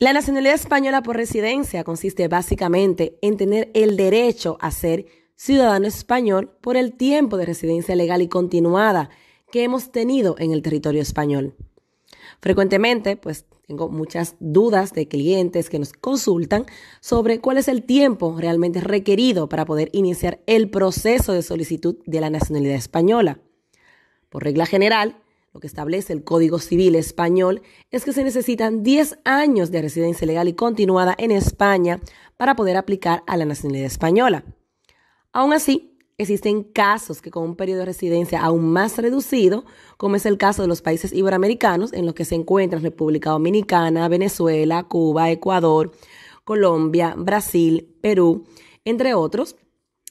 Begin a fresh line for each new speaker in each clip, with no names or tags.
La nacionalidad española por residencia consiste básicamente en tener el derecho a ser ciudadano español por el tiempo de residencia legal y continuada que hemos tenido en el territorio español. Frecuentemente, pues tengo muchas dudas de clientes que nos consultan sobre cuál es el tiempo realmente requerido para poder iniciar el proceso de solicitud de la nacionalidad española. Por regla general, lo que establece el Código Civil español es que se necesitan 10 años de residencia legal y continuada en España para poder aplicar a la nacionalidad española. Aún así, existen casos que con un periodo de residencia aún más reducido, como es el caso de los países iberoamericanos, en los que se encuentran República Dominicana, Venezuela, Cuba, Ecuador, Colombia, Brasil, Perú, entre otros,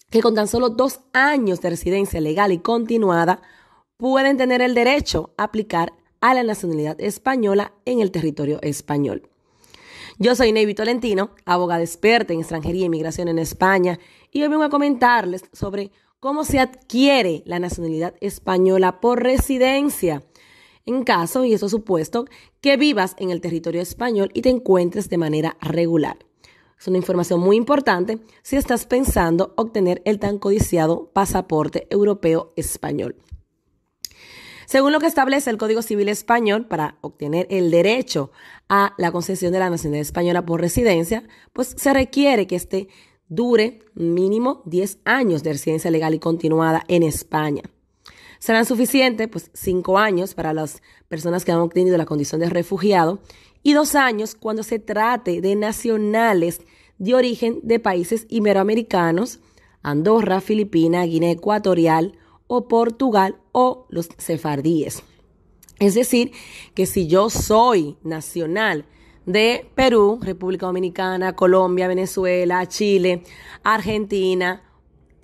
que con tan solo dos años de residencia legal y continuada pueden tener el derecho a aplicar a la nacionalidad española en el territorio español. Yo soy Navy Tolentino, abogada experta en extranjería e inmigración en España, y hoy vengo a comentarles sobre cómo se adquiere la nacionalidad española por residencia. En caso, y eso supuesto, que vivas en el territorio español y te encuentres de manera regular. Es una información muy importante si estás pensando obtener el tan codiciado pasaporte europeo español. Según lo que establece el Código Civil Español, para obtener el derecho a la concesión de la nacionalidad española por residencia, pues se requiere que este dure mínimo 10 años de residencia legal y continuada en España. Serán suficientes, pues, 5 años para las personas que han obtenido la condición de refugiado y 2 años cuando se trate de nacionales de origen de países iberoamericanos, Andorra, Filipinas, Guinea Ecuatorial o Portugal o los sefardíes. Es decir, que si yo soy nacional de Perú, República Dominicana, Colombia, Venezuela, Chile, Argentina,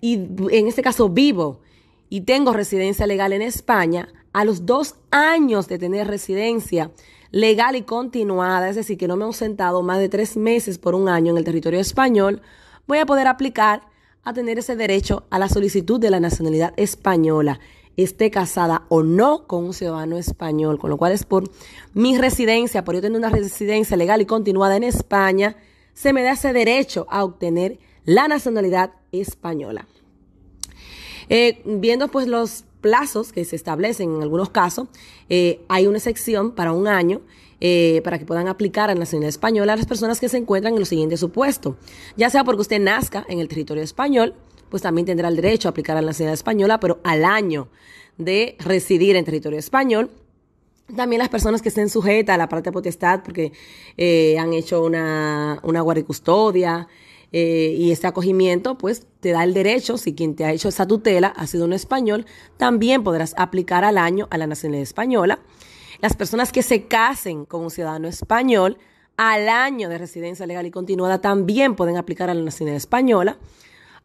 y en este caso vivo y tengo residencia legal en España, a los dos años de tener residencia legal y continuada, es decir, que no me he ausentado más de tres meses por un año en el territorio español, voy a poder aplicar a tener ese derecho a la solicitud de la nacionalidad española esté casada o no con un ciudadano español, con lo cual es por mi residencia, por yo tener una residencia legal y continuada en España, se me da ese derecho a obtener la nacionalidad española. Eh, viendo pues los plazos que se establecen en algunos casos, eh, hay una excepción para un año eh, para que puedan aplicar a la nacionalidad española a las personas que se encuentran en los siguientes supuestos, ya sea porque usted nazca en el territorio español, pues también tendrá el derecho a aplicar a la nacionalidad española, pero al año de residir en territorio español. También las personas que estén sujetas a la parte de potestad porque eh, han hecho una, una custodia eh, y este acogimiento, pues te da el derecho, si quien te ha hecho esa tutela ha sido un español, también podrás aplicar al año a la nacionalidad española. Las personas que se casen con un ciudadano español al año de residencia legal y continuada también pueden aplicar a la nacionalidad española.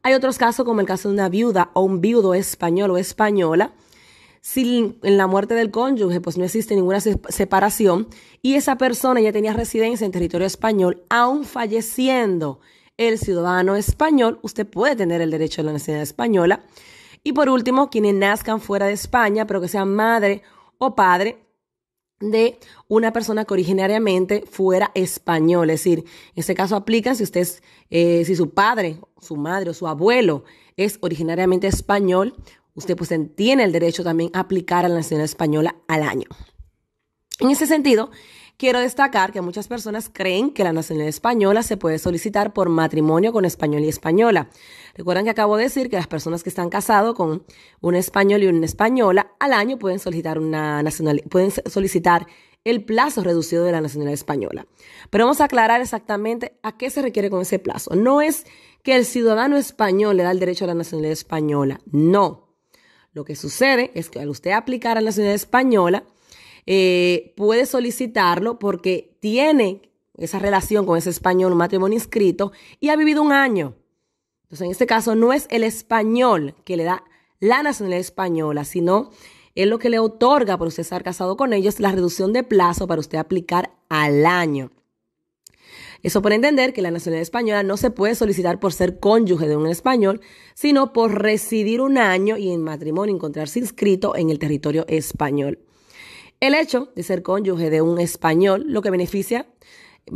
Hay otros casos como el caso de una viuda o un viudo español o española. Si en la muerte del cónyuge pues no existe ninguna separación y esa persona ya tenía residencia en territorio español, aún falleciendo el ciudadano español, usted puede tener el derecho a la nacionalidad española. Y por último, quienes nazcan fuera de España, pero que sean madre o padre de una persona que originariamente fuera español. Es decir, en ese caso aplica si usted eh, si su padre, su madre o su abuelo es originariamente español, usted pues tiene el derecho también a aplicar a la nacionalidad española al año. En ese sentido, Quiero destacar que muchas personas creen que la nacionalidad española se puede solicitar por matrimonio con español y española. Recuerdan que acabo de decir que las personas que están casados con un español y una española al año pueden solicitar una pueden solicitar el plazo reducido de la nacionalidad española. Pero vamos a aclarar exactamente a qué se requiere con ese plazo. No es que el ciudadano español le da el derecho a la nacionalidad española, no. Lo que sucede es que al usted aplicar a la nacionalidad española, eh, puede solicitarlo porque tiene esa relación con ese español, un matrimonio inscrito, y ha vivido un año. Entonces, en este caso, no es el español que le da la nacionalidad española, sino es lo que le otorga por usted estar casado con ellos la reducción de plazo para usted aplicar al año. Eso por entender que la nacionalidad española no se puede solicitar por ser cónyuge de un español, sino por residir un año y en matrimonio encontrarse inscrito en el territorio español. El hecho de ser cónyuge de un español lo que beneficia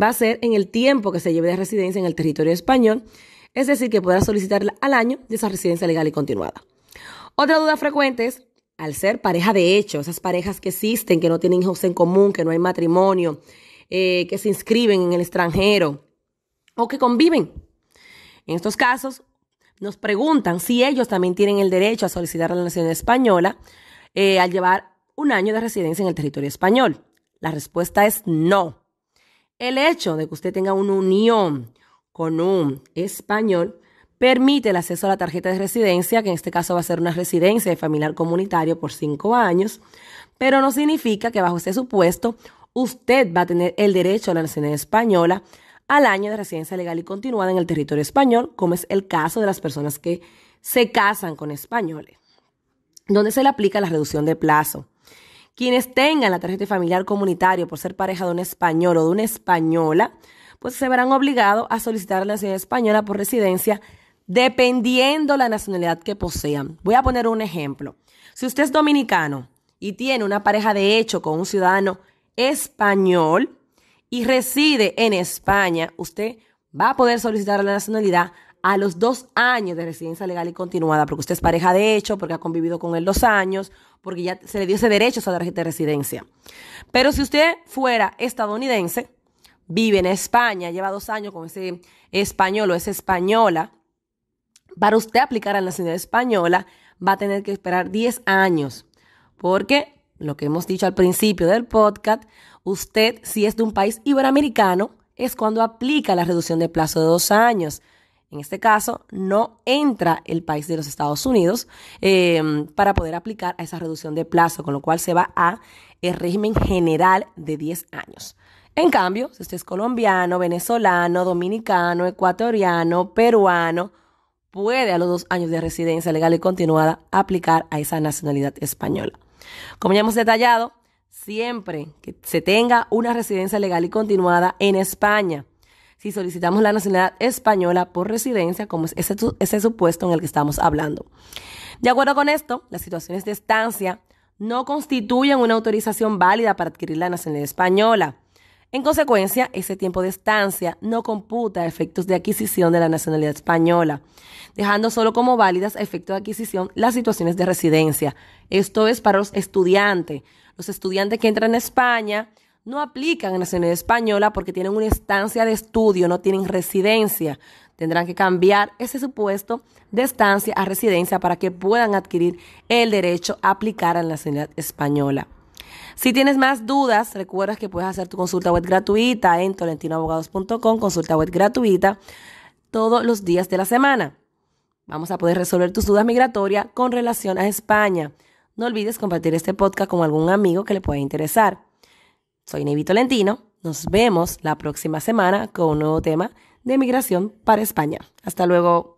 va a ser en el tiempo que se lleve de residencia en el territorio español, es decir, que podrá solicitar al año de esa residencia legal y continuada. Otra duda frecuente es, al ser pareja de hecho, esas parejas que existen, que no tienen hijos en común, que no hay matrimonio, eh, que se inscriben en el extranjero o que conviven. En estos casos, nos preguntan si ellos también tienen el derecho a solicitar la nación española eh, al llevar un año de residencia en el territorio español? La respuesta es no. El hecho de que usted tenga una unión con un español permite el acceso a la tarjeta de residencia, que en este caso va a ser una residencia de familiar comunitario por cinco años, pero no significa que bajo ese supuesto usted va a tener el derecho a la nacionalidad española al año de residencia legal y continuada en el territorio español, como es el caso de las personas que se casan con españoles, donde se le aplica la reducción de plazo. Quienes tengan la tarjeta familiar comunitario por ser pareja de un español o de una española, pues se verán obligados a solicitar la nacionalidad española por residencia dependiendo la nacionalidad que posean. Voy a poner un ejemplo. Si usted es dominicano y tiene una pareja de hecho con un ciudadano español y reside en España, usted va a poder solicitar la nacionalidad a los dos años de residencia legal y continuada, porque usted es pareja de hecho, porque ha convivido con él dos años, porque ya se le dio ese derecho a esa tarjeta de residencia. Pero si usted fuera estadounidense, vive en España, lleva dos años con ese español o es española, para usted aplicar a la nacionalidad española va a tener que esperar 10 años, porque lo que hemos dicho al principio del podcast, usted si es de un país iberoamericano, es cuando aplica la reducción de plazo de dos años en este caso, no entra el país de los Estados Unidos em, para poder aplicar a esa reducción de plazo, con lo cual se va a el régimen general de 10 años. En cambio, si usted es colombiano, venezolano, dominicano, ecuatoriano, peruano, puede a los dos años de residencia legal y continuada aplicar a esa nacionalidad española. Como ya hemos detallado, siempre que se tenga una residencia legal y continuada en España, si solicitamos la nacionalidad española por residencia, como es ese, supuesto en el que estamos hablando. De acuerdo con esto, las situaciones de estancia no constituyen una autorización válida para adquirir la nacionalidad española. En consecuencia, ese tiempo de estancia no computa efectos de adquisición de la nacionalidad española, dejando solo como válidas efectos de adquisición las situaciones de residencia. Esto es para los estudiantes. Los estudiantes que entran a España no aplican en la ciudad española porque tienen una estancia de estudio, no tienen residencia. Tendrán que cambiar ese supuesto de estancia a residencia para que puedan adquirir el derecho a aplicar a la ciudad española. Si tienes más dudas, recuerdas que puedes hacer tu consulta web gratuita en tolentinoabogados.com, consulta web gratuita todos los días de la semana. Vamos a poder resolver tus dudas migratorias con relación a España. No olvides compartir este podcast con algún amigo que le pueda interesar. Soy Nevi Lentino, Nos vemos la próxima semana con un nuevo tema de migración para España. Hasta luego.